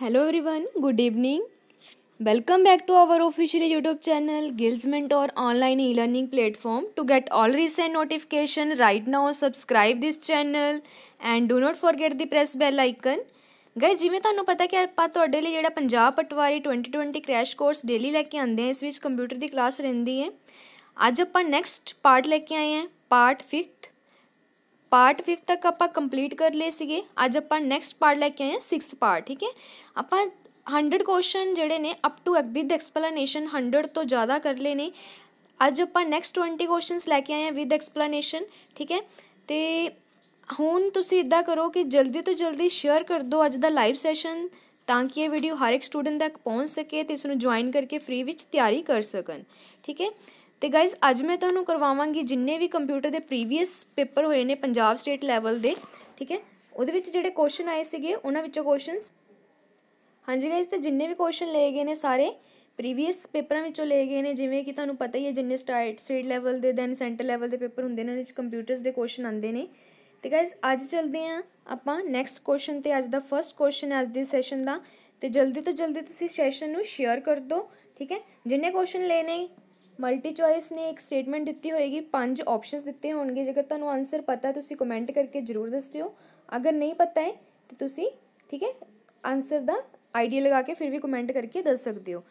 Hello everyone good evening welcome back to our official YouTube channel Gills Mentor online e-learning platform. To get all recent notification right now subscribe this channel and do not forget the press bell icon. Guy ਜਿਵੇਂ ਤੁਹਾਨੂੰ ਪਤਾ ਕਿ ਆਪਾਂ ਤੁਹਾਡੇ ਲਈ ਜਿਹੜਾ Punjab Patwari 2020 crash course daily ਲੈ ਕੇ ਆਉਂਦੇ ਹਾਂ ਇਸ ਵਿੱਚ ਕੰਪਿਊਟਰ ਦੀ ਕਲਾਸ ਰਹਿੰਦੀ ਹੈ ਅੱਜ ਆਪਾਂ ਨੈਕਸਟ ਪਾਰਟ ਲੈ ਕੇ ਆਏ ਹਾਂ ਪਾਰਟ 5th ਪਾਰਟ 5 ਤੱਕ ਆਪਾਂ ਕੰਪਲੀਟ ਕਰ ਲਏ ਸੀਗੇ ਅੱਜ ਆਪਾਂ ਨੈਕਸਟ ਪਾਰਟ ਲੈ ਕੇ ਆਏ ਹਾਂ 6th ਪਾਰਟ ਠੀਕ ਹੈ ਆਪਾਂ 100 ਕੁਐਸਚਨ ਜਿਹੜੇ ਨੇ ਅਪ ਟੂ ਵਿਦ ਐਕਸਪਲੇਨੇਸ਼ਨ 100 ਤੋਂ ਜ਼ਿਆਦਾ ਕਰ ਲਏ ਨੇ ਅੱਜ ਆਪਾਂ ਨੈਕਸਟ 20 ਕੁਐਸਚਨਸ ਲੈ ਕੇ ਆਏ ਹਾਂ ਵਿਦ ਐਕਸਪਲੇਨੇਸ਼ਨ ਠੀਕ ਹੈ ਤੇ ਹੁਣ ਤੁਸੀਂ ਇਦਾਂ ਕਰੋ ਕਿ ਜਲਦੀ ਤੋਂ ਜਲਦੀ ਸ਼ੇਅਰ ਕਰ ਦਿਓ ਅੱਜ ਦਾ ਲਾਈਵ ਸੈਸ਼ਨ ਤਾਂ ਕਿ ਇਹ ਵੀਡੀਓ ਹਰ ਇੱਕ ਸਟੂਡੈਂਟ ਤੱਕ ਪਹੁੰਚ ਸਕੇ ਤੇ ਇਸ ਨੂੰ ਜੁਆਇਨ ਕਰਕੇ ਫ੍ਰੀ ਵਿੱਚ ਤਿਆਰੀ ਕਰ ਸਕਣ ਠੀਕ ਹੈ ਤੇ ਗਾਇਜ਼ ਅੱਜ ਮੈਂ ਤੁਹਾਨੂੰ ਕਰਵਾਵਾਂਗੀ ਜਿੰਨੇ ਵੀ ਕੰਪਿਊਟਰ ਦੇ ਪ੍ਰੀਵੀਅਸ ਪੇਪਰ ਹੋਏ ਨੇ ਪੰਜਾਬ ਸਟੇਟ ਲੈਵਲ ਦੇ ਠੀਕ ਹੈ ਉਹਦੇ ਵਿੱਚ ਜਿਹੜੇ ਕੁਐਸਚਨ ਆਏ ਸੀਗੇ ਉਹਨਾਂ ਵਿੱਚੋਂ ਕੁਐਸਚਨਸ ਹਾਂਜੀ ਗਾਇਜ਼ ਤੇ ਜਿੰਨੇ ਵੀ ਕੁਐਸਚਨ ਲਏ ਗਏ ਨੇ ਸਾਰੇ ਪ੍ਰੀਵੀਅਸ ਪੇਪਰਾਂ ਵਿੱਚੋਂ ਲਏ ਗਏ ਨੇ ਜਿਵੇਂ ਕਿ ਤੁਹਾਨੂੰ ਪਤਾ ਹੀ ਹੈ ਜਿੰਨੇ ਸਟੇਟ ਸਟੇਟ ਲੈਵਲ ਦੇ ਦੈਨ ਸੈਂਟਰ ਲੈਵਲ ਦੇ ਪੇਪਰ ਹੁੰਦੇ ਨੇ ਉਹਨਾਂ ਵਿੱਚ ਕੰਪਿਊਟਰਸ ਦੇ ਕੁਐਸਚਨ ਆਉਂਦੇ ਨੇ ਤੇ ਗਾਇਜ਼ ਅੱਜ ਚਲਦੇ ਆਂ ਆਪਾਂ ਨੈਕਸਟ ਕੁਐਸਚਨ ਤੇ ਅੱਜ ਦਾ ਫਰਸਟ ਕੁਐਸਚਨ ਅੱਜ ਦੇ ਸੈਸ਼ਨ ਦਾ ਤੇ ਜਲਦੀ ਤੋਂ ਜਲਦੀ ਤੁਸੀਂ ਸੈਸ਼ਨ ਨੂੰ ਸ਼ੇਅਰ ਕਰ ਦਿਓ ਠੀਕ ਹੈ ਜਿੰਨੇ ਕੁਐਸਚਨ ਲੈਣੇ ਮਲਟੀ ਚੁਆਇਸ ਨੇ ਇੱਕ ਸਟੇਟਮੈਂਟ ਦਿੱਤੀ ਹੋਏਗੀ ਪੰਜ ਆਪਸ਼ਨਸ ਦਿੱਤੇ ਹੋਣਗੇ ਜੇਕਰ ਤੁਹਾਨੂੰ ਆਨਸਰ ਪਤਾ ਤੁਸੀਂ ਕਮੈਂਟ ਕਰਕੇ ਜਰੂਰ ਦੱਸਿਓ ਅਗਰ ਨਹੀਂ ਪਤਾ ਹੈ ਤੇ ਤੁਸੀਂ ਠੀਕ ਹੈ ਆਨਸਰ ਦਾ ਆਈਡੀਆ ਲਗਾ ਕੇ ਫਿਰ ਵੀ ਕਮੈਂਟ ਕਰਕੇ ਦੱਸ ਸਕਦੇ ਹੋ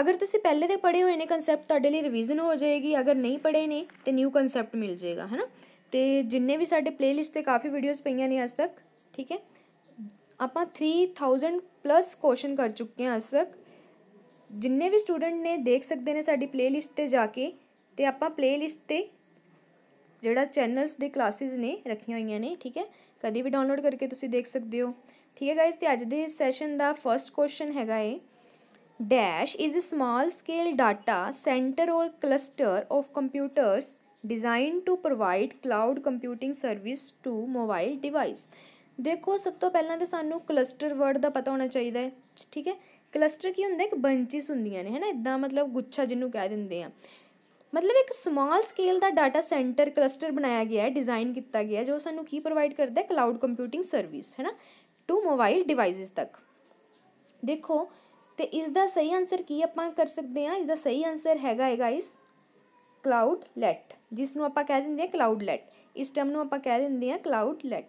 ਅਗਰ ਤੁਸੀਂ ਪਹਿਲੇ ਦੇ ਪੜ੍ਹੇ ਹੋਏ ਨੇ ਕਨਸੈਪਟ ਤੁਹਾਡੇ ਲਈ ਰਿਵੀਜ਼ਨ ਹੋ ਜਾਏਗੀ ਅਗਰ ਨਹੀਂ ਪੜ੍ਹੇ ਨੇ ਤੇ ਨਿਊ ਕਨਸੈਪਟ ਮਿਲ ਜਾਏਗਾ ਹੈਨਾ ਤੇ ਜਿੰਨੇ ਵੀ ਸਾਡੇ ਪਲੇਲਿਸਟ ਤੇ ਕਾਫੀ ਵੀਡੀਓਜ਼ ਪਈਆਂ ਨੇ ਅੱਜ ਤੱਕ ਠੀਕ ਹੈ ਆਪਾਂ 3000 ਪਲੱਸ ਕੁਐਸਚਨ ਕਰ ਚੁੱਕੇ ਹਾਂ ਅੱਜ ਤੱਕ ਜਿੰਨੇ ਵੀ ਸਟੂਡੈਂਟ ਨੇ ਦੇਖ ਸਕਦੇ ਨੇ ਸਾਡੀ ਪਲੇਲਿਸਟ ਤੇ ਜਾ ਕੇ ਤੇ ਆਪਾਂ ਪਲੇਲਿਸਟ ਤੇ ਜਿਹੜਾ ਚੈਨਲਸ ਦੇ ਕਲਾਸਿਸ ਨੇ ਰੱਖੀਆਂ ਹੋਈਆਂ ਨੇ ਠੀਕ ਹੈ ਕਦੀ ਵੀ ਡਾਊਨਲੋਡ ਕਰਕੇ ਤੁਸੀਂ ਦੇਖ ਸਕਦੇ ਹੋ ਠੀਕ ਹੈ ਗਾਇਸ ਤੇ ਅੱਜ ਦੇ ਸੈਸ਼ਨ ਦਾ ਫਰਸਟ ਕੁਐਸਚਨ ਹੈਗਾ a dash is a small scale data centre or cluster of computers designed to provide cloud computing service to mobile device ਦੇਖੋ ਸਭ ਤੋਂ ਪਹਿਲਾਂ ਤਾਂ ਸਾਨੂੰ ਕਲਸਟਰ ਵਰਡ ਦਾ ਪਤਾ ਹੋਣਾ ਚਾਹੀਦਾ ਹੈ ਠੀਕ ਹੈ ਕਲਸਟਰ ਕੀ ਹੁੰਦਾ ਇੱਕ ਬੰਚਿਸ ਹੁੰਦੀਆਂ ਨੇ ਹੈਨਾ ਇਦਾਂ ਮਤਲਬ ਗੁੱਛਾ ਜਿਹਨੂੰ ਕਹਿ ਦਿੰਦੇ ਆ ਮਤਲਬ ਇੱਕ ਸਮਾਲ ਸਕੇਲ ਦਾ ਡਾਟਾ ਸੈਂਟਰ ਕਲਸਟਰ ਬਣਾਇਆ ਗਿਆ ਹੈ ਡਿਜ਼ਾਈਨ ਕੀਤਾ ਗਿਆ ਜੋ ਸਾਨੂੰ ਕੀ ਪ੍ਰੋਵਾਈਡ ਕਰਦਾ ਹੈ ਕਲਾਊਡ ਕੰਪਿਊਟਿੰਗ ਸਰਵਿਸ ਹੈਨਾ ਟੂ ਮੋਬਾਈਲ ਡਿਵਾਈਸਸ ਤੱਕ ਦੇਖੋ ਤੇ ਇਸ ਦਾ ਸਹੀ ਆਨਸਰ ਕੀ ਆਪਾਂ ਕਰ ਸਕਦੇ ਆ ਇਸ ਦਾ ਸਹੀ ਆਨਸਰ ਹੈਗਾ ਹੈ ਗਾਇਸ ਕਲਾਊਡ ਲੈਟ ਜਿਸ ਨੂੰ ਆਪਾਂ ਕਹਿ ਦਿੰਦੇ ਆ ਕਲਾਊਡ ਲੈਟ ਇਸ ਟਰਮ ਨੂੰ ਆਪਾਂ ਕਹਿ ਦਿੰਦੇ ਆ ਕਲਾਊਡ ਲੈਟ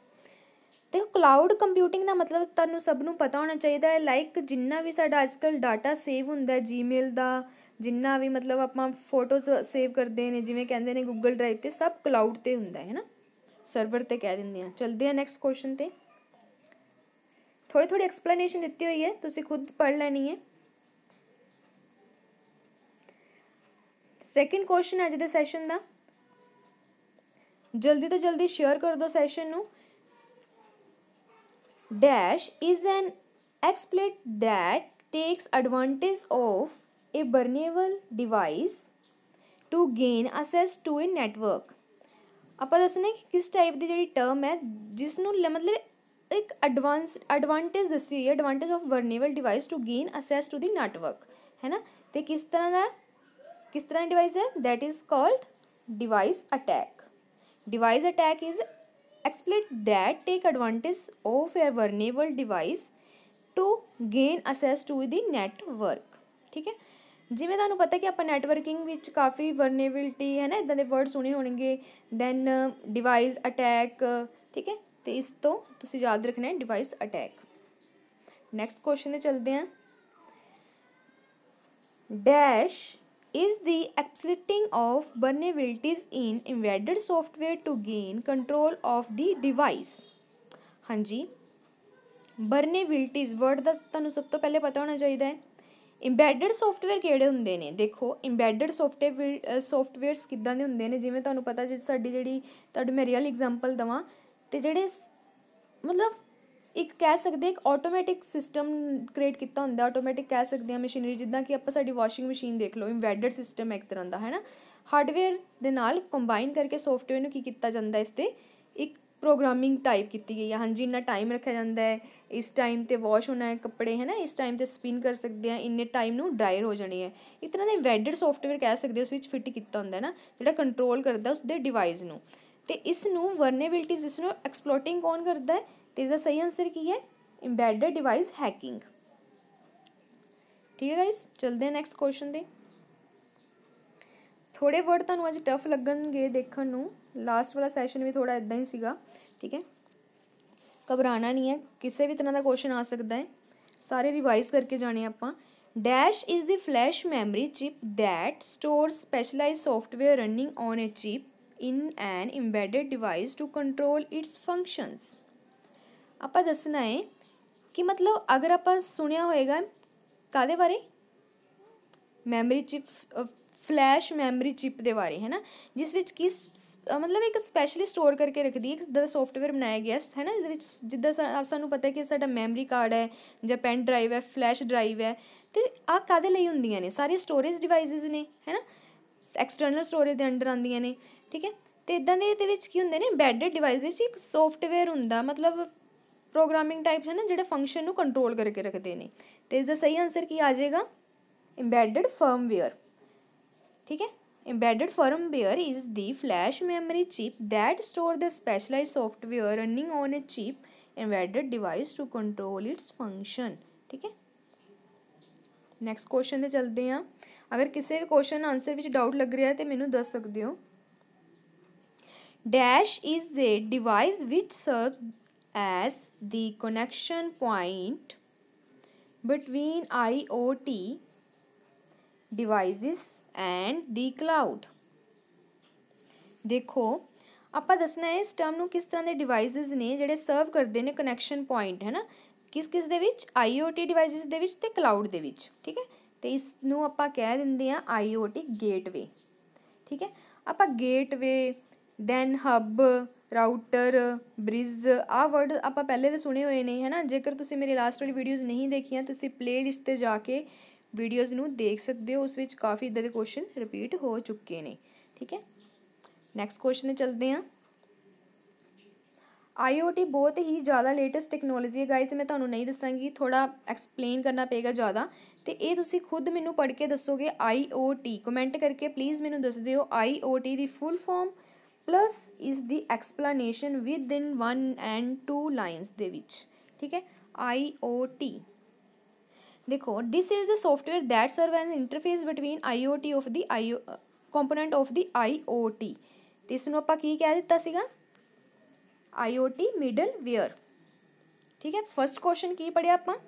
ਦੇਖੋ ਕਲਾਊਡ ਕੰਪਿਊਟਿੰਗ ਦਾ ਮਤਲਬ ਤੁਹਾਨੂੰ ਸਭ ਨੂੰ ਪਤਾ ਹੋਣਾ ਚਾਹੀਦਾ ਹੈ ਲਾਈਕ ਜਿੰਨਾ ਵੀ ਸਾਡਾ ਅੱਜਕੱਲ ਡਾਟਾ ਸੇਵ ਹੁੰਦਾ ਜੀਮੇਲ ਦਾ ਜਿੰਨਾ ਵੀ ਮਤਲਬ ਆਪਾਂ ਫੋਟੋਜ਼ ਸੇਵ ਕਰਦੇ ਨੇ ਜਿਵੇਂ ਕਹਿੰਦੇ ਨੇ ਗੂਗਲ ਡਰਾਈਵ ਤੇ ਸਭ ਕਲਾਊਡ ਤੇ ਹੁੰਦਾ ਹੈ ਨਾ ਸਰਵਰ ਤੇ ਕਹਿ ਦਿੰਦੇ ਆ ਚਲਦੇ ਆ ਨੈਕਸਟ ਕੁਐਸਚਨ ਤੇ ਥੋੜੀ ਥੋੜੀ ਐਕਸਪਲੇਨੇਸ਼ਨ ਦਿੱਤੀ ਹੋਈ ਹੈ ਤੁਸੀਂ ਖੁਦ ਪੜ ਲੈਣੀ ਹੈ ਸੈਕਿੰਡ ਕੁਐਸਚਨ ਅੱਜ ਦੇ ਸੈਸ਼ਨ ਦਾ ਜਲਦੀ ਤੋਂ ਜਲਦੀ ਸ਼ੇਅਰ ਕਰ ਦਿਓ ਸੈਸ਼ਨ ਨੂੰ dash is an exploit that takes advantage of a vulnerable device to gain access to a network ਆਪਾਂ ਦੱਸਣਾ ਕਿ ਕਿਸ ਟਾਈਪ ਦੀ ਜਿਹੜੀ ਟਰਮ ਹੈ ਜਿਸ ਨੂੰ ਮਤਲਬ ਇੱਕ ਐਡਵਾਂਸ ਐਡਵਾਂਟੇਜ ਦੱਸੀ ਹੋਈ ਹੈ advantage of wearable device to gain access to the network ਹੈ ਨਾ ਤੇ ਕਿਸ ਤਰ੍ਹਾਂ ਦਾ ਕਿਸ ਤਰ੍ਹਾਂ ਦੀ ਡਿਵਾਈਸ ਹੈ that is called device attack device attack is exploit that take advantage of a vulnerable device to gain access to the network ਠੀਕ ਹੈ ਜਿਵੇਂ ਤੁਹਾਨੂੰ ਪਤਾ ਕਿ ਆਪਾਂ ਨੈਟਵਰਕਿੰਗ ਵਿੱਚ ਕਾਫੀ ਵਰਨੇਬਿਲਟੀ ਹੈ ਨਾ ਇਦਾਂ ਦੇ ਵਰਡ ਸੁਣੇ ਹੋਣਗੇ ਦੈਨ ਡਿਵਾਈਸ ਅਟੈਕ ਠੀਕ ਹੈ ਤੇ ਇਸ ਤੋਂ ਤੁਸੀਂ ਯਾਦ ਰੱਖਣਾ ਹੈ ਡਿਵਾਈਸ ਅਟੈਕ ਨੈਕਸਟ ਕੁਐਸਚਨ ਤੇ ਚਲਦੇ ਹਾਂ dash is the exploiting of vulnerabilities in embedded software to gain control of the device ਹਾਂਜੀ vulnerabilities word ਦਾ ਤੁਹਾਨੂੰ ਸਭ ਤੋਂ ਪਹਿਲੇ ਪਤਾ ਹੋਣਾ ਚਾਹੀਦਾ ਹੈ ਇੰਬੈਡਡ ਸੌਫਟਵੇਅਰ ਕਿਹੜੇ ਹੁੰਦੇ ਨੇ ਦੇਖੋ ਇੰਬੈਡਡ ਸੌਫਟਵੇਅਰ ਸੌਫਟਵੇਅਰਸ ਕਿੱਦਾਂ ਦੇ ਹੁੰਦੇ ਨੇ ਜਿਵੇਂ ਤੁਹਾਨੂੰ ਪਤਾ ਜੇ ਸਾਡੀ ਜਿਹੜੀ ਤੁਹਾਡੇ ਮੈਂ ਰੀਅਲ ਐਗਜ਼ਾਮਪਲ ਦਵਾਂ ਤੇ ਜਿਹੜੇ ਮਤਲਬ ਇੱਕ ਕਹਿ ਸਕਦੇ ਇੱਕ ਆਟੋਮੈਟਿਕ ਸਿਸਟਮ ਕ੍ਰੀਏਟ ਕੀਤਾ ਹੁੰਦਾ ਆਟੋਮੈਟਿਕ ਕਹਿ ਸਕਦੇ ਆ ਮਸ਼ੀਨਰੀ ਜਿੱਦਾਂ ਕਿ ਆਪਾਂ ਸਾਡੀ ਵਾਸ਼ਿੰਗ ਮਸ਼ੀਨ ਦੇਖ ਲਓ ਇਨਵੈਡਡ ਸਿਸਟਮ ਇੱਕ ਤਰ੍ਹਾਂ ਦਾ ਹੈਨਾ ਹਾਰਡਵੇਅਰ ਦੇ ਨਾਲ ਕੰਬਾਈਨ ਕਰਕੇ ਸੌਫਟਵੇਅਰ ਨੂੰ ਕੀ ਕੀਤਾ ਜਾਂਦਾ ਇਸ ਤੇ ਇੱਕ ਪ੍ਰੋਗਰਾਮਿੰਗ ਟਾਈਪ ਕੀਤੀ ਗਈ ਹੈ ਹਾਂਜੀ ਇੰਨਾ ਟਾਈਮ ਰੱਖਿਆ ਜਾਂਦਾ ਹੈ ਇਸ ਟਾਈਮ ਤੇ ਵਾਸ਼ ਹੋਣਾ ਹੈ ਕੱਪੜੇ ਹੈ ਨਾ ਇਸ ਟਾਈਮ ਤੇ ਸਪਿਨ ਕਰ ਸਕਦੇ ਆ ਇੰਨੇ ਟਾਈਮ ਨੂੰ ਡਰਾਇਰ ਹੋ ਜਾਣੀ ਹੈ ਇਸ ਤਰ੍ਹਾਂ ਦੇ ਵੈਡਡ ਸੌਫਟਵੇਅਰ ਕਹਿ ਸਕਦੇ ਉਸ ਵਿੱਚ ਫਿੱਟ ਕੀਤਾ ਹੁੰਦਾ ਹੈ ਨਾ ਜਿਹੜਾ ਕੰਟਰੋਲ ਕਰਦਾ ਉਸ ਦੇ ਡਿਵਾਈਸ ਨੂੰ ਤੇ ਇਸ ਨੂੰ ਵਰਨੇਬਿਲਟੀਜ਼ ਇਸ ਨੂੰ ਐਕਸਪਲੋਇਟਿੰਗ ਕੌਣ ਕਰਦਾ ਹੈ ਤੇ ਇਸ ਦਾ ਸਹੀ ਆਨਸਰ ਕੀ ਹੈ ਇੰਬੈਡਡ ਡਿਵਾਈਸ ਹੈਕਿੰਗ ਠੀਕ ਹੈ ਗਾਇਸ ਚਲਦੇ ਹਾਂ ਨੈਕਸਟ ਕੁਐਸਚਨ ਦੇ ਥੋੜੇ ਵਰਡ ਤੁਹਾਨੂੰ ਅੱਜ ਟਫ ਲੱਗਣਗੇ ਦੇਖਣ ਨੂੰ ਲਾਸਟ ਵਾਲਾ ਸੈਸ਼ਨ ਵੀ ਥੋੜਾ ਇਦਾਂ ਹੀ ਸੀਗਾ ਠੀਕ ਹੈ ਘਬਰਾਣਾ ਨਹੀਂ ਹੈ ਕਿਸੇ ਵੀ ਤਰ੍ਹਾਂ ਦਾ ਕੁਐਸਚਨ ਆ ਸਕਦਾ ਹੈ ਸਾਰੇ ਰਿਵਾਈਜ਼ ਕਰਕੇ ਜਾਣੇ ਆਪਾਂ dash is the flash memory chip that store specialize software running on a chip in an embedded device to control its functions ਆਪਾਂ ਦੱਸਣਾ ਹੈ ਕਿ ਮਤਲਬ ਅਗਰ ਆਪਾਂ ਸੁਣਿਆ ਹੋਏਗਾ ਕਾਦੇ ਬਾਰੇ memory chip flash memory chip ਦੇ ਬਾਰੇ ਹੈ ਨਾ ਜਿਸ ਵਿੱਚ ਕੀ ਮਤਲਬ ਇੱਕ ਸਪੈਸ਼ਲੀ ਸਟੋਰ ਕਰਕੇ ਰੱਖਦੀ ਹੈ ਜਿਹਦਾ ਸੌਫਟਵੇਅਰ ਬਣਾਇਆ ਗਿਆ ਹੈ ਨਾ ਜਿਹਦੇ ਵਿੱਚ ਜਿੱਦਾਂ ਸਾਨੂੰ ਪਤਾ ਹੈ ਕਿ ਸਾਡਾ ਮੈਮਰੀ ਕਾਰਡ ਹੈ ਜਾਂ ਪੈਨ ਡਰਾਈਵ ਹੈ ਫਲੈਸ਼ ਡਰਾਈਵ ਹੈ ਤੇ ਆ ਕਾਦੇ ਲਈ ਹੁੰਦੀਆਂ ਨੇ ਸਾਰੇ ਸਟੋਰੇਜ ਡਿਵਾਈਸਸ ਨੇ ਹੈ ਨਾ ਐਕਸਟਰਨਲ ਸਟੋਰੇਜ ਦੇ ਅੰਡਰ ਆਉਂਦੀਆਂ ਨੇ ਠੀਕ ਹੈ ਤੇ ਇਦਾਂ ਦੇ ਇਹਦੇ ਵਿੱਚ ਕੀ ਹੁੰਦੇ ਨੇ ਬੈਡਡ ਡਿਵਾਈਸ ਵਿੱਚ ਇੱਕ ਸੌਫਟਵੇਅਰ ਹੁੰਦਾ ਮਤਲਬ ਪ੍ਰੋਗਰਾਮਿੰਗ ਟਾਈਪਸ ਹਨ ਜਿਹੜੇ ਫੰਕਸ਼ਨ ਨੂੰ ਕੰਟਰੋਲ ਕਰਕੇ ਰੱਖਦੇ ਨੇ ਤੇ ਇਸ ਦਾ ਸਹੀ ਆਨਸਰ ਕੀ ਆ ਜਾਏਗਾ ਇੰਬੈਡਡ ਫਰਮਵੇਅਰ ਠੀਕ ਹੈ embedded firmware is the flash memory chip that store the specialized software running on a chip embedded device to control its function ਠੀਕ ਹੈ ਨੈਕਸਟ ਕੁਐਸਚਨ ਤੇ ਚਲਦੇ ਹਾਂ ਅਗਰ ਕਿਸੇ ਵੀ ਕੁਐਸਚਨ ਆਨਸਰ ਵਿੱਚ ਡਾਊਟ ਲੱਗ ਰਿਹਾ ਤੇ ਮੈਨੂੰ ਦੱਸ ਸਕਦੇ ਹੋ dash is the device which serves as the connection point between IoT devices and the cloud. ਦੇਖੋ ਆਪਾਂ ਦੱਸਣਾ ਹੈ ਇਸ ਟਰਮ ਨੂੰ ਕਿਸ ਤਰ੍ਹਾਂ ਦੇ ਡਿਵਾਈਸਸ ਨੇ ਜਿਹੜੇ ਸਰਵ ਕਰਦੇ ਨੇ ਕਨੈਕਸ਼ਨ ਪੁਆਇੰਟ ਹੈ ਨਾ ਕਿਸ ਕਿਸ ਦੇ ਵਿੱਚ IoT ਡਿਵਾਈਸਸ ਦੇ ਵਿੱਚ ਤੇ ਕਲਾਊਡ ਦੇ ਵਿੱਚ ਠੀਕ ਹੈ ਤੇ ਇਸ ਨੂੰ ਆਪਾਂ ਕਹਿ ਦਿੰਦੇ ਆ IoT ਗੇਟਵੇ ਠੀਕ ਹੈ ਆਪਾਂ gateway then hub router bridge ਆ ਵਰਡ ਆਪਾਂ ਪਹਿਲੇ ਤਾਂ ਸੁਣੇ ਹੋਏ ਨੇ ਹੈਨਾ ਜੇਕਰ ਤੁਸੀਂ ਮੇਰੀ ਲਾਸਟ ਵਾਲੀ ਵੀਡੀਓਜ਼ ਨਹੀਂ ਦੇਖੀਆਂ ਤੁਸੀਂ ਪਲੇਲਿਸਟ ਤੇ ਜਾ ਕੇ ਵੀਡੀਓਜ਼ ਨੂੰ ਦੇਖ ਸਕਦੇ ਹੋ ਉਸ ਵਿੱਚ ਕਾਫੀ ਇਦਾਂ ਦੇ ਕੁਐਸਚਨ ਰਿਪੀਟ ਹੋ ਚੁੱਕੇ ਨੇ ਠੀਕ ਹੈ ਨੈਕਸਟ ਕੁਐਸਚਨ ਤੇ ਚਲਦੇ ਹਾਂ IoT ਬਹੁਤ ਹੀ ਜ਼ਿਆਦਾ ਲੇਟੈਸਟ ਟੈਕਨੋਲੋਜੀ ਹੈ ਗਾਇਸ ਮੈਂ ਤੁਹਾਨੂੰ ਨਹੀਂ ਦੱਸਾਂਗੀ ਥੋੜਾ ਐਕਸਪਲੇਨ ਕਰਨਾ ਪਏਗਾ ਜ਼ਿਆਦਾ ਤੇ ਇਹ ਤੁਸੀਂ ਖੁਦ ਮੈਨੂੰ ਪੜ੍ਹ ਕੇ ਦੱਸੋਗੇ IoT ਕਮੈਂਟ ਕਰਕੇ ਪਲੀਜ਼ ਮੈਨੂੰ ਦੱਸ ਦਿਓ IoT ਦੀ full form plus is the explanation within one and two lines के ठीक है आई ओ टी देखो this is the software that serve as interface between I O T of the I component of the I O T तो इसमें आप कह दिता सगा I O T middleware ठीक है फस्ट क्वेश्चन की पढ़िया आप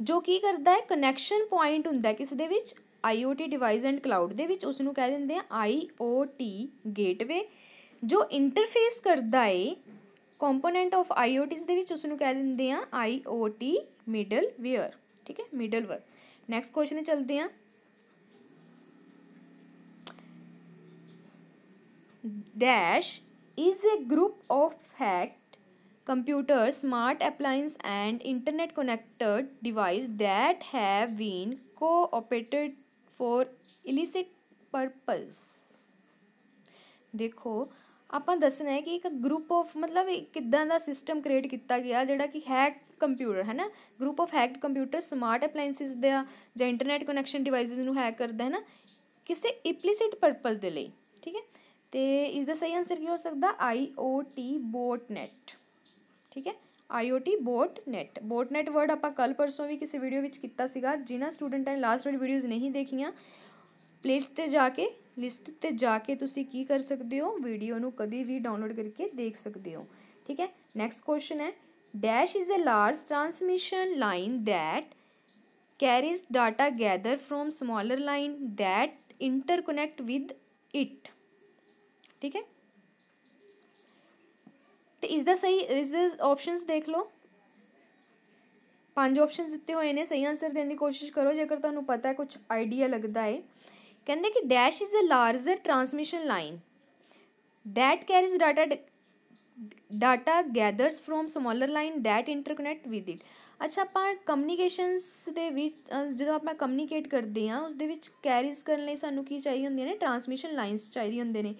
जो की करता है कनैक्शन पॉइंट होंगे किसी I O T device and cloud के उसू कह देंगे आई ओ टी गेटवे जो इंटरफेस करता है component of I O Ts उसू कह देंगे I O T middleware ठीक है मिडल वर नैक्सट क्वेश्चन चलते हैं dash is a group of hacked computer smart appliance and internet connect device that have been cooperated for illicit purpose ਦੇਖੋ ਆਪਾਂ ਦੱਸਣਾ ਹੈ ਕਿ ਇੱਕ ਗਰੁੱਪ ਆਫ ਮਤਲਬ ਕਿੱਦਾਂ ਦਾ ਸਿਸਟਮ ਕ੍ਰੀਏਟ ਕੀਤਾ ਗਿਆ ਜਿਹੜਾ ਕਿ ਹੈਕ ਕੰਪਿਊਟਰ ਹੈ ਨਾ group of hacked computer smart appliances ਦੇ ਜਾਂ ਇੰਟਰਨੈਟ ਕਨੈਕਸ਼ਨ ਡਿਵਾਈਸਸ ਨੂੰ ਹੈਕ ਕਰਦਾ ਹੈ ਨਾ ਕਿਸੇ ਇਪਲਿਸਿਟ ਪਰਪਸ ਦੇ ਲਈ ਠੀਕ ਹੈ ਤੇ ਇਸ ਦਾ ਸਹੀ ਆਨਸਰ ਕੀ ਹੋ ਸਕਦਾ ਆਈ ਓ ਟੀ ਬੋਟਨੈਟ ਠੀਕ ਹੈ ਆਈਓਟੀ ਬੋਟਨੈਟ ਬੋਟਨੈਟ ਵਰਡ ਆਪਾਂ ਕੱਲ ਪਰਸੋਂ ਵੀ ਕਿਸੇ ਵੀਡੀਓ ਵਿੱਚ ਕੀਤਾ ਸੀਗਾ ਜਿਨ੍ਹਾਂ ਸਟੂਡੈਂਟਾਂ ਨੇ ਲਾਸਟ ਵਾਲੀ ਵੀਡੀਓਜ਼ ਨਹੀਂ ਦੇਖੀਆਂ ਪਲੇਟਸ ਤੇ ਜਾ ਕੇ ਲਿਸਟ ਤੇ ਜਾ ਕੇ ਤੁਸੀਂ ਕੀ ਕਰ ਸਕਦੇ ਹੋ ਵੀਡੀਓ ਨੂੰ ਕਦੀ ਵੀ ਡਾਊਨਲੋਡ ਕਰਕੇ ਦੇਖ ਸਕਦੇ ਹੋ ਠੀਕ ਹੈ ਨੈਕਸਟ ਕੁਐਸਚਨ ਹੈ dash is a large transmission line that carries data gather from smaller line that interconnect with it ਠੀਕ ਹੈ ਤੇ ਇਸ ਦਾ ਸਹੀ ਇਸ ਦੇ ਆਪਸ਼ਨਸ ਦੇਖ ਲਓ ਪੰਜ ਆਪਸ਼ਨਸ ਦਿੱਤੇ ਹੋਏ ਨੇ ਸਹੀ ਆਨਸਰ ਦੇਣ ਦੀ ਕੋਸ਼ਿਸ਼ ਕਰੋ ਜੇਕਰ ਤੁਹਾਨੂੰ ਪਤਾ ਹੈ ਕੁਝ ਆਈਡੀਆ ਲੱਗਦਾ ਹੈ ਕਹਿੰਦੇ ਕਿ dash is a larger transmission line that carries data data gathers from smaller line that interconnect with it ਅੱਛਾ ਆਪਾਂ ਕਮਿਊਨੀਕੇਸ਼ਨਸ ਦੇ ਵਿੱਚ ਜਦੋਂ ਆਪਾਂ ਕਮਿਊਨੀਕੇਟ ਕਰਦੇ ਆ ਉਸ ਦੇ ਵਿੱਚ ਕੈਰੀਜ਼ ਕਰਨ ਲਈ ਸਾਨੂੰ ਕੀ ਚਾਹੀਦੀ ਹੁੰਦੀ ਹੈ ਨੇ ਟਰਾਂਸਮਿਸ਼ਨ ਲਾਈਨਸ ਚਾਹੀਦੀ ਹੁੰਦੇ ਨੇ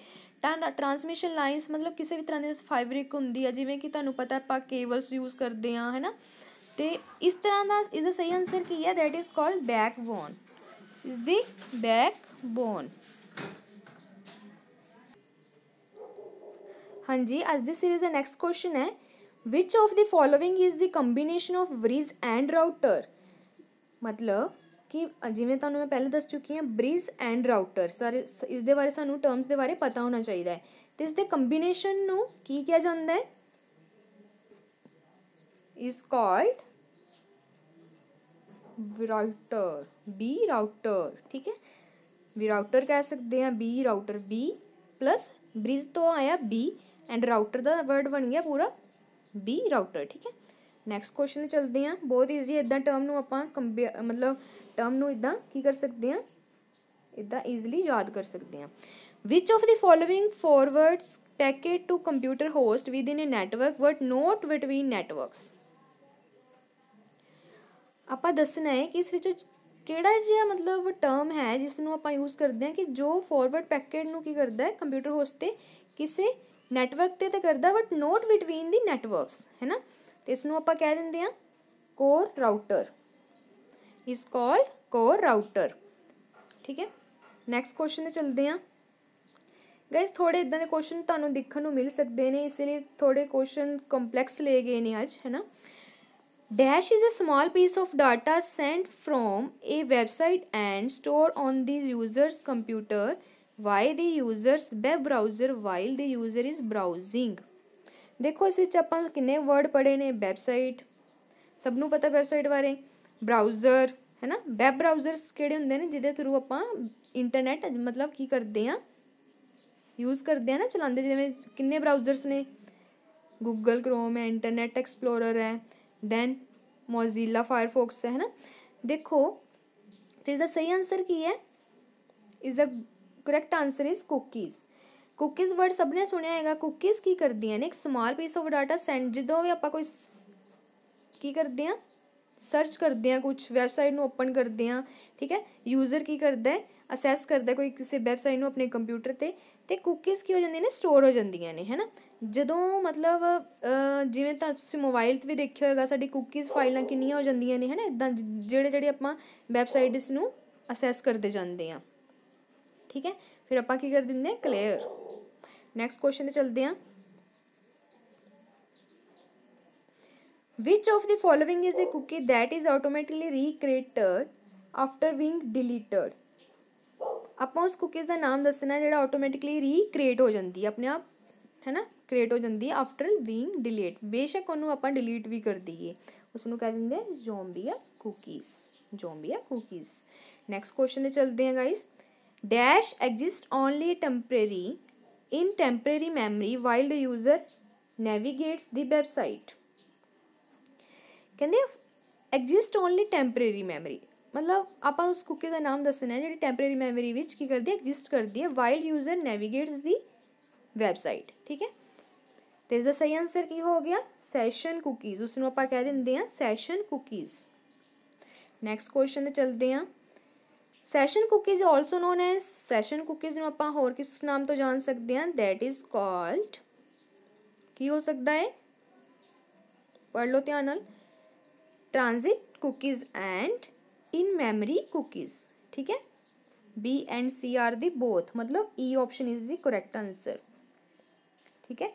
ਟ੍ਰਾਂਸਮਿਸ਼ਨ ਲਾਈਨਸ ਮਤਲਬ ਕਿਸੇ ਵੀ ਤਰ੍ਹਾਂ ਦੀ ਉਸ ਫਾਈਬਰਿਕ ਹੁੰਦੀ ਆ ਜਿਵੇਂ ਕਿ ਤੁਹਾਨੂੰ ਪਤਾ ਆਪਾਂ ਕੇਬਲਸ ਯੂਜ਼ ਕਰਦੇ ਆ ਹੈਨਾ ਤੇ ਇਸ ਤਰ੍ਹਾਂ ਦਾ ਇਹਦਾ ਸਹੀ ਆਨਸਰ ਕੀ ਹੈ that is called backbone is the backbone ਹਾਂਜੀ ਅੱਜ ਦੀ ਸੀਰੀਜ਼ ਦਾ ਨੈਕਸਟ ਕੁਐਸਚਨ ਹੈ which of the following is the combination of ਵਰੀਜ਼ ਐਂਡ ਰਾਊਟਰ मतलब ਕਿ ਜਿਵੇਂ ਤੁਹਾਨੂੰ ਮੈਂ ਪਹਿਲੇ ਦੱਸ ਚੁੱਕੀ ਹਾਂ ਬ੍ਰਿਜ ਐਂਡ ਰਾਊਟਰ ਸਾਰੇ ਇਸ ਦੇ ਬਾਰੇ ਸਾਨੂੰ ਟਰਮਸ ਦੇ ਬਾਰੇ ਪਤਾ ਹੋਣਾ ਚਾਹੀਦਾ ਹੈ ਤੇ ਇਸ ਦੇ ਕੰਬੀਨੇਸ਼ਨ ਨੂੰ ਕੀ ਕਿਹਾ ਜਾਂਦਾ ਹੈ ਇਸ ਕਾਲਡ ਰਾਊਟਰ ਬੀ ਰਾਊਟਰ ਠੀਕ ਹੈ ਵੀ ਰਾਊਟਰ ਕਹਿ ਸਕਦੇ ਹਾਂ B router B plus bridge ਤੋਂ ਆਇਆ ਬੀ ਐਂਡ ਰਾਊਟਰ ਦਾ ਵਰਡ ਬਣ ਗਿਆ ਪੂਰਾ ਬੀ ਰਾਊਟਰ ਠੀਕ ਹੈ ਨੈਕਸਟ ਕੁਐਸਚਨ ਚਲਦੇ ਹਾਂ ਬਹੁਤ ਈਜ਼ੀ ਇਦਾਂ ਟਰਮ ਨੂੰ ਆਪਾਂ ਮਤਲਬ ਟਰਮ ਨੂੰ ਇਦਾਂ ਕੀ ਕਰ ਸਕਦੇ ਆ ਇਦਾਂ ਈਜ਼ੀਲੀ ਯਾਦ ਕਰ ਸਕਦੇ ਆ of the the forwards forwards to computer host within a network but not between networks ਆਪਾਂ ਦੱਸਣਾ ਹੈ ਕਿ ਇਸ ਵਿੱਚ ਕਿਹੜਾ ਜਿਹਾ ਮਤਲਬ ਟਰਮ ਹੈ ਜਿਸ ਨੂੰ ਆਪਾਂ ਯੂਜ਼ ਕਰਦੇ ਹਾਂ ਕਿ ਜੋ ਫਾਰਵਰਡ ਪੈਕੇਟ ਨੂੰ ਕੀ ਕਰਦਾ ਹੈ ਕੰਪਿਊਟਰ ਹੋਸਟ ਤੇ ਕਿਸੇ ਨੈਟਵਰਕ ਤੇ ਤਾਂ ਕਰਦਾ but not between the networks ਹੈ ਨਾ ਤੇ ਇਸ ਨੂੰ ਆਪਾਂ ਕਹਿ ਦਿੰਦੇ ਆ ਕੋਰ ਰਾਊਟਰ ਇਸ ਕਾਲਡ ਕੋਰ ਰਾਊਟਰ ਠੀਕ ਹੈ ਨੈਕਸਟ ਕੁਐਸਚਨ ਤੇ ਚਲਦੇ ਹਾਂ ਗਾਇਸ ਥੋੜੇ ਇਦਾਂ ਦੇ ਕੁਐਸਚਨ ਤੁਹਾਨੂੰ ਦੇਖਣ ਨੂੰ ਮਿਲ ਸਕਦੇ ਨੇ ਇਸ ਲਈ ਥੋੜੇ ਕੁਐਸਚਨ ਕੰਪਲੈਕਸ ਲੈ ਗਏ ਨੇ ਅੱਜ ਹੈਨਾ dash is a small piece of data send from a website and store on the user's computer by the user's web browser while the user is browsing ਦੇਖੋ ਇਸ ਵਿੱਚ ਆਪਾਂ ਕਿੰਨੇ ਵਰਡ ਪੜੇ ਨੇ ਵੈਬਸਾਈਟ ਸਭ ਨੂੰ ਪਤਾ ਵੈਬਸਾਈਟ ਬਾਰੇ ब्राउज़र है ना वैब ब्राउज़रस कि होंगे ने जिदे थ्रू आप इंटरनेट मतलब की करते हैं यूज़ करते हैं ना चलाते जिमें किन्ने ब्राउज़रस ने गूगल क्रोम है इंटरनेट एक्सप्लोर है दैन मोजीला फायरफोक्स है ना देखो तो इसका सही आंसर की है इस correct answer is cookies cookies word सब ने सुने है कुकीज़ की कर दें एक small piece of data send जो भी आप की करते हैं ਸਰਚ ਕਰਦੇ ਆ ਕੁਝ ਵੈਬਸਾਈਟ ਨੂੰ ਓਪਨ ਕਰਦੇ ਆ ਠੀਕ ਹੈ ਯੂਜ਼ਰ ਕੀ ਕਰਦਾ ਹੈ ਅਸੈਸ ਕਰਦਾ ਕੋਈ ਕਿਸੇ ਵੈਬਸਾਈਟ ਨੂੰ ਆਪਣੇ ਕੰਪਿਊਟਰ ਤੇ ਤੇ ਕੁਕੀਜ਼ ਕੀ ਹੋ ਜਾਂਦੀਆਂ ਨੇ ਸਟੋਰ ਹੋ ਜਾਂਦੀਆਂ ਨੇ ਹੈਨਾ ਜਦੋਂ ਮਤਲਬ ਜਿਵੇਂ ਤਾਂ ਤੁਸੀਂ ਮੋਬਾਈਲ 'ਤੇ ਵੀ ਦੇਖਿਆ ਹੋਵੇਗਾ ਸਾਡੀ ਕੁਕੀਜ਼ ਫਾਈਲਾਂ ਕਿੰਨੀਆਂ ਹੋ ਜਾਂਦੀਆਂ ਨੇ ਹੈਨਾ ਇਦਾਂ ਜਿਹੜੇ ਜਿਹੜੇ ਆਪਾਂ ਵੈਬਸਾਈਟਸ ਨੂੰ ਅਸੈਸ ਕਰਦੇ ਜਾਂਦੇ ਆ ਠੀਕ ਹੈ ਫਿਰ ਆਪਾਂ ਕੀ ਕਰ ਦਿੰਦੇ ਆ ਕਲੀਅਰ ਨੈਕਸਟ ਕੁਐਸਚਨ ਤੇ ਚਲਦੇ ਆ which of the following is a cookie that is automatically recreated after being deleted? अपना उस कुकीज़ का नाम दसना जो ऑटोमैटिकली रीक्रिएट हो जाती अपने आप है ना क्रिएट हो जाती है आफ्टर बींग डिलीट बेशक आप डिलीट भी कर दीए उस कह देंगे जोम्बिया कुकीज जोम्बिया कुकीज नैक्सट क्वेश्चन चलते हैं गाइज डैश exist only temporary in temporary memory while user navigates the website ਕਹਿੰਦੇ ਐਗਜ਼ਿਸਟ ਓਨਲੀ ਟੈਂਪਰੇਰੀ ਮੈਮਰੀ ਮਤਲਬ ਆਪਾਂ ਉਸ ਕੁਕੀ ਦਾ ਨਾਮ ਦੱਸਣਾ ਹੈ ਜਿਹੜੀ ਟੈਂਪਰੇਰੀ ਮੈਮਰੀ ਵਿੱਚ ਕੀ ਕਰਦੀ ਹੈ ਐਗਜ਼ਿਸਟ ਕਰਦੀ ਹੈ while user navigates the website ਠੀਕ ਹੈ ਤੇ ਇਸ ਦਾ ਸਹੀ ਆਨਸਰ ਕੀ ਹੋ ਗਿਆ ਸੈਸ਼ਨ ਕੁਕੀਜ਼ ਉਸ ਨੂੰ ਆਪਾਂ ਕਹਿ ਦਿੰਦੇ ਆ ਸੈਸ਼ਨ ਕੁਕੀਜ਼ ਨੈਕਸਟ ਕੁਐਸਚਨ ਤੇ ਚਲਦੇ ਆ session cookies also known as session cookies ਨੂੰ ਆਪਾਂ ਹੋਰ ਕਿਸ ਨਾਮ ਤੋਂ ਜਾਣ ਸਕਦੇ ਆ ਥੈਟ ਇਜ਼ ਕਾਲਡ ਕੀ ਹੋ ਸਕਦਾ ਹੈ ਪੜ ਲਓ ਧਿਆਨ ਨਾਲ transit cookies and in memory cookies ठीक है B and C are the both मतलब E option is the correct answer ठीक है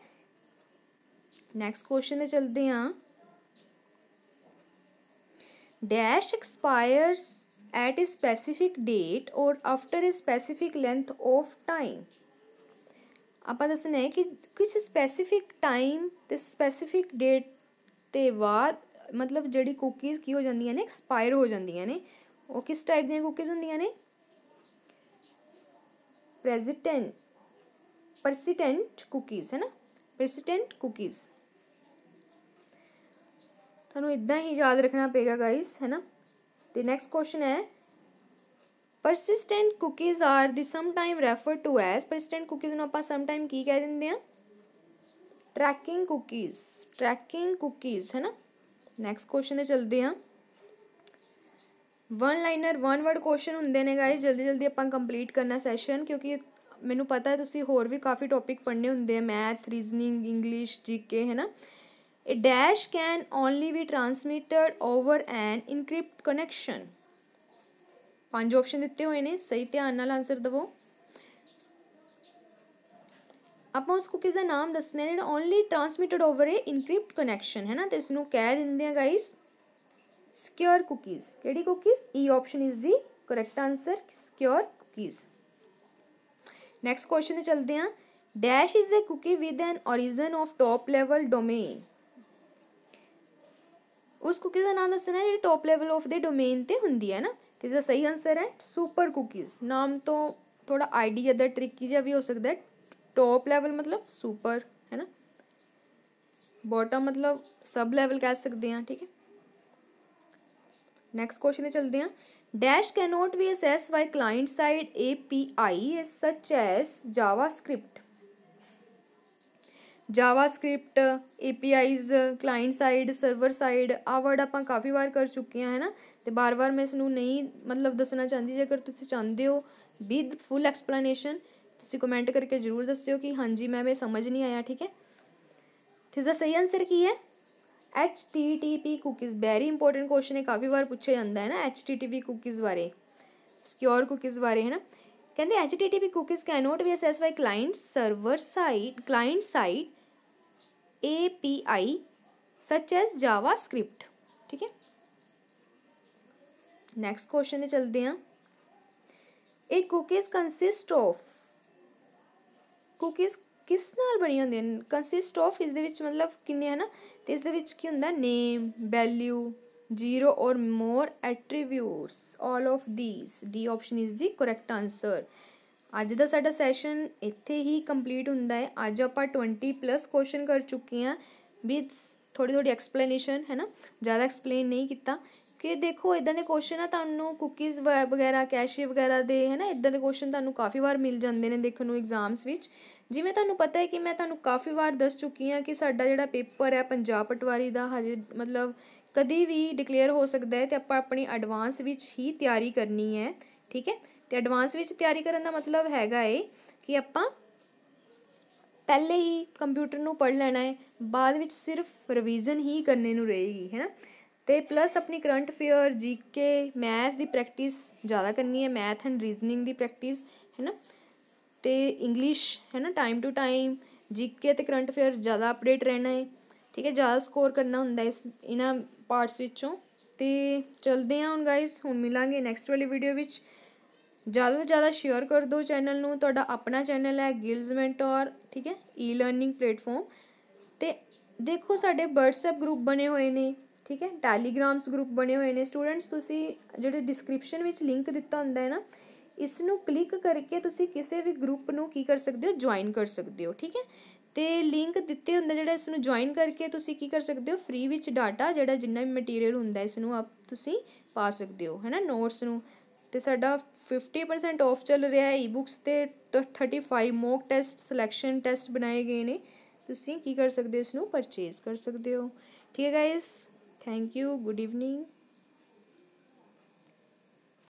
नेक्स्ट क्वेश्चन चलते हैं dash expires at a specific date or after a specific length of time आप दसने कि कुछ स्पेसिफिक टाइम ਟਾਈਮ ਤੇ ਸਪੈਸੀਫਿਕ ਡੇਟ ਮਤਲਬ ਜਿਹੜੀ ਕੁਕੀਜ਼ ਕੀ ਹੋ ਜਾਂਦੀਆਂ ਨੇ ਐਕਸਪਾਇਰ ਹੋ ਜਾਂਦੀਆਂ ਨੇ ਉਹ ਕਿਸ ਟਾਈਪ ਦੀਆਂ ਕੁਕੀਜ਼ ਹੁੰਦੀਆਂ ਨੇ ਪ੍ਰੈਜ਼ੀਡੈਂਟ ਪਰਸਿਸਟੈਂਟ ਕੁਕੀਜ਼ ਹੈ ਨਾ ਪਰਸਿਸਟੈਂਟ ਕੁਕੀਜ਼ ਤੁਹਾਨੂੰ ਇਦਾਂ ਹੀ ਯਾਦ ਰੱਖਣਾ ਪਏਗਾ ਗਾਇਸ ਹੈ ਨਾ ਤੇ ਨੈਕਸਟ ਕੁਐਸਚਨ ਹੈ persistent cookies are the some time refer to as persistent cookies ਨੂੰ ਆਪਾਂ ਸਮ ਟਾਈਮ ਕੀ ਕਹਿ ਦਿੰਦੇ ਆ ਟਰੈਕਿੰਗ ਕੁਕੀਜ਼ ਟਰੈਕਿੰਗ ਕੁਕੀਜ਼ ਹੈ ਨਾ ਨੈਕਸਟ ਕੁਐਸਚਨ ਤੇ ਚਲਦੇ ਆ one liner one word question ਹੁੰਦੇ ਨੇ ਗਾਇਸ ਜਲਦੀ ਜਲਦੀ ਆਪਾਂ ਕੰਪਲੀਟ ਕਰਨਾ ਸੈਸ਼ਨ ਕਿਉਂਕਿ ਮੈਨੂੰ ਪਤਾ ਹੈ ਤੁਸੀਂ ਹੋਰ ਵੀ ਕਾਫੀ ਟੌਪਿਕ ਪੜ੍ਹਨੇ ਹੁੰਦੇ ਆ ਮੈਥ ਰੀਜ਼ਨਿੰਗ ਇੰਗਲਿਸ਼ ਜੀਕੇ ਹੈ ਨਾ a dash can only be transmitted over an encrypt connection ਪੰਜ ਆਪਸ਼ਨ ਦਿੱਤੇ ਹੋਏ ਨੇ ਸਹੀ ਧਿਆਨ ਨਾਲ ਆਨਸਰ ਦਿਵੋ ਆਪਾਂ ਉਸ ਕੁਕੀਜ਼ ਦਾ ਨਾਮ ਦੱਸਣਾ ਜਿਹੜਾ only transmitted over a encrypt connection ਹੈ ਨਾ ਤੇ ਇਸ ਨੂੰ ਕਹਿ ਦਿੰਦੇ ਆ ਗਾਇਸ ਸਿਕਿਉਰ ਕੁਕੀਜ਼ ਕਿਹੜੀ cookies E option is the correct answer secure cookies next question ਤੇ ਚਲਦੇ ਆ dash is a cookie with an origin of top level domain ਉਸ ਕੁਕੀ ਦਾ ਨਾਮ ਦੱਸਣਾ ਜਿਹੜੀ top level of the domain ਤੇ ਹੁੰਦੀ ਹੈ ਨਾ ਤੇ ਇਸ ਦਾ ਸਹੀ ਆਨਸਰ ਹੈ ਸੁਪਰ ਕੁਕੀਜ਼ ਨਾਮ ਤੋਂ ਥੋੜਾ ਆਈਡੀਆ ਦਾ ਟ੍ਰਿਕੀ ਜਿਹਾ ਵੀ ਹੋ ਸਕਦਾ ਹੈ ਟੌਪ ਲੈਵਲ ਮਤਲਬ ਸੁਪਰ ਹੈ ਨਾ ਬਾਟਮ ਮਤਲਬ ਸਬ ਲੈਵਲ ਕਹਿ ਸਕਦੇ ਆ ਠੀਕ ਹੈ ਨੈਕਸਟ ਕੁਐਸਚਨ ਤੇ ਚਲਦੇ ਆ dash cannot be accessed by client side api such as javascript javascript apis client side server side ਆ ਵਰਡ ਆਪਾਂ ਕਾਫੀ ਵਾਰ ਕਰ ਚੁੱਕੇ ਹਾਂ ਹੈ ਨਾ ਤੇ ਬਾਰ-ਬਾਰ ਮੈਂ ਇਸ ਨੂੰ ਨਹੀਂ ਮਤਲਬ ਦੱਸਣਾ ਚਾਹੁੰਦੀ ਜੇਕਰ ਤੁਸੀਂ ਚਾਹੁੰਦੇ ਹੋ ਵਿਦ ਫੁੱਲ ਐਕਸਪਲੇਨੇਸ਼ਨ तुम कमेंट करके जरूर दस्यो कि हाँ जी मैं समझ नहीं आया ठीक है तो इसका सही आंसर की है H T T P cookies very important question है काफ़ी बार पूछे जाता है ना H T T P cookies बारे सिक्योर कुकीज़ बारे है ना कहते H T T P cookies can not be access by client server site client site A P I such as JavaScript ठीक है नैक्सट क्वेश्चन चलते हैं a cookies consist of cookies ਕਿਸ ਨਾਲ ਬਣੀਆਂ ਹੁੰਦੀਆਂ ਹੈ ਕੰਸਿਸਟ ਆਫ ਇਸ ਦੇ ਵਿੱਚ ਮਤਲਬ ਕਿੰਨੇ ਹੈ ਨਾ ਤੇ ਇਸ ਦੇ ਵਿੱਚ ਕੀ ਹੁੰਦਾ ਨੇਮ value zero or more attributes all of these D option is the correct answer ਅੱਜ ਦਾ ਸਾਡਾ ਸੈਸ਼ਨ ਇੱਥੇ ਹੀ ਕੰਪਲੀਟ ਹੁੰਦਾ ਹੈ ਅੱਜ ਆਪਾਂ 20 ਪਲੱਸ ਕੁਐਸਚਨ ਕਰ ਚੁੱਕੇ ਹਾਂ ਵਿਦ ਥੋੜੀ ਥੋੜੀ ਐਕਸਪਲੇਨੇਸ਼ਨ ਹੈ ਨਾ ਜ਼ਿਆਦਾ ਐਕਸਪਲੇਨ ਨਹੀਂ ਕੀਤਾ ਕਿ ਦੇਖੋ ਇਦਾਂ ਦੇ ਕੁਐਸਚਨ ਆ ਤੁਹਾਨੂੰ ਕੁਕੀਜ਼ ਵਗੈਰਾ ਕੈਸ਼ੀ ਵਗੈਰਾ ਦੇ ਹੈ ਨਾ ਇਦਾਂ ਦੇ ਕੁਐਸਚਨ ਤੁਹਾਨੂੰ ਕਾਫੀ ਵਾਰ ਮਿਲ ਜਾਂਦੇ ਨੇ ਦੇਖਣ ਨੂੰ ਐਗਜ਼ਾਮਸ ਵਿੱਚ ਜਿਵੇਂ ਤੁਹਾਨੂੰ ਪਤਾ ਹੈ ਕਿ ਮੈਂ ਤੁਹਾਨੂੰ ਕਾਫੀ ਵਾਰ ਦੱਸ ਚੁੱਕੀ ਹਾਂ ਕਿ ਸਾਡਾ ਜਿਹੜਾ ਪੇਪਰ ਹੈ ਪੰਜਾਬ ਪਟਵਾਰੀ ਦਾ ਹਜੇ ਮਤਲਬ ਕਦੀ ਵੀ ਡਿਕਲੇਅਰ ਹੋ ਸਕਦਾ ਹੈ ਤੇ ਆਪਾਂ ਆਪਣੀ ਐਡਵਾਂਸ ਵਿੱਚ ਹੀ ਤਿਆਰੀ ਕਰਨੀ ਹੈ ਠੀਕ ਹੈ ਤੇ ਐਡਵਾਂਸ ਵਿੱਚ ਤਿਆਰੀ ਕਰਨ ਦਾ ਮਤਲਬ ਹੈਗਾ ਏ ਕਿ ਆਪਾਂ ਪਹਿਲੇ ਹੀ ਕੰਪਿਊਟਰ ਨੂੰ ਪੜ੍ਹ ਲੈਣਾ ਹੈ ਬਾਅਦ ਵਿੱਚ ਸਿਰਫ ਰਿਵੀਜ਼ਨ ਹੀ ਕਰਨੇ ਨੂੰ ਰਹੇਗੀ ਹੈ ਨਾ ਤੇ ਪਲੱਸ ਆਪਣੀ ਕਰੰਟ ਅਫੇਅਰ ਜੀਕੇ ਮੈਥ ਦੀ ਪ੍ਰੈਕਟਿਸ ਜ਼ਿਆਦਾ ਕਰਨੀ ਹੈ ਮੈਥ ਐਂਡ ਰੀਜ਼ਨਿੰਗ ਦੀ ਪ੍ਰੈਕਟਿਸ ਹੈ ਨਾ ਤੇ ਇੰਗਲਿਸ਼ ਹੈ ਨਾ ਟਾਈਮ ਟੂ ਟਾਈਮ ਜੀਕੇ ਤੇ ਕਰੰਟ ਅਫੇਅਰ ਜ਼ਿਆਦਾ ਅਪਡੇਟ ਰਹਿਣਾ ਹੈ ਠੀਕ ਹੈ ਜ਼ਿਆਦਾ ਸਕੋਰ ਕਰਨਾ ਹੁੰਦਾ ਇਸ ਇਹਨਾਂ ਪਾਰਟਸ ਵਿੱਚੋਂ ਤੇ ਚਲਦੇ ਹਾਂ ਹੁਣ ਗਾਇਸ ਹੁਣ ਮਿਲਾਂਗੇ ਨੈਕਸਟ ਵਾਲੀ ਵੀਡੀਓ ਵਿੱਚ ਜ਼ਿਆਦਾ ਤੋਂ ਜ਼ਿਆਦਾ ਸ਼ੇਅਰ ਕਰ ਦਿਓ ਚੈਨਲ ਨੂੰ ਤੁਹਾਡਾ ਆਪਣਾ ਚੈਨਲ ਹੈ ਗਿਲਜ਼ ਮੈਂਟੋਰ ਠੀਕ ਹੈ ਈ ਲਰਨਿੰਗ ਪਲੇਟਫਾਰਮ ਤੇ ਦੇਖੋ ਸਾਡੇ WhatsApp ਗਰੁੱਪ ਬਣੇ ਹੋਏ ਨੇ ਠੀਕ ਹੈ ਟੈਲੀਗ੍ਰਾਮਸ ਗਰੁੱਪ ਬਣੇ ਹੋਏ ਨੇ ਸਟੂਡੈਂਟਸ ਤੁਸੀਂ ਜਿਹੜੇ ਡਿਸਕ੍ਰਿਪਸ਼ਨ ਵਿੱਚ ਲਿੰਕ ਦਿੱਤਾ ਹੁੰਦਾ ਹੈ ਨਾ ਇਸ ਨੂੰ ਕਲਿੱਕ ਕਰਕੇ ਤੁਸੀਂ ਕਿਸੇ ਵੀ ਗਰੁੱਪ ਨੂੰ ਕੀ ਕਰ ਸਕਦੇ ਹੋ ਜੁਆਇਨ ਕਰ ਸਕਦੇ ਹੋ ਠੀਕ ਹੈ ਤੇ ਲਿੰਕ ਦਿੱਤੇ ਹੁੰਦੇ ਜਿਹੜਾ ਇਸ ਨੂੰ ਜੁਆਇਨ ਕਰਕੇ ਤੁਸੀਂ ਕੀ ਕਰ ਸਕਦੇ ਹੋ ਫ੍ਰੀ ਵਿੱਚ ਡਾਟਾ ਜਿਹੜਾ ਜਿੰਨਾ ਵੀ ਮਟੀਰੀਅਲ ਹੁੰਦਾ ਇਸ ਨੂੰ ਆਪ ਤੁਸੀਂ ਪਾ ਸਕਦੇ ਹੋ ਹੈਨਾ ਨੋਟਸ ਨੂੰ ਤੇ ਸਾਡਾ 50% ਆਫ ਚੱਲ ਰਿਹਾ ਹੈ ਈ ਬੁੱਕਸ ਤੇ 35 ਮੌਕ ਟੈਸਟ ਸਿਲੈਕਸ਼ਨ ਟੈਸਟ ਬਣਾਏ ਗਏ ਨੇ ਤੁਸੀਂ ਕੀ ਕਰ ਸਕਦੇ ਹੋ ਇਸ ਨੂੰ ਪਰਚੇਸ ਕਰ ਸਕਦੇ ਹੋ ਠੀਕ ਹੈ guys Thank you. Good evening.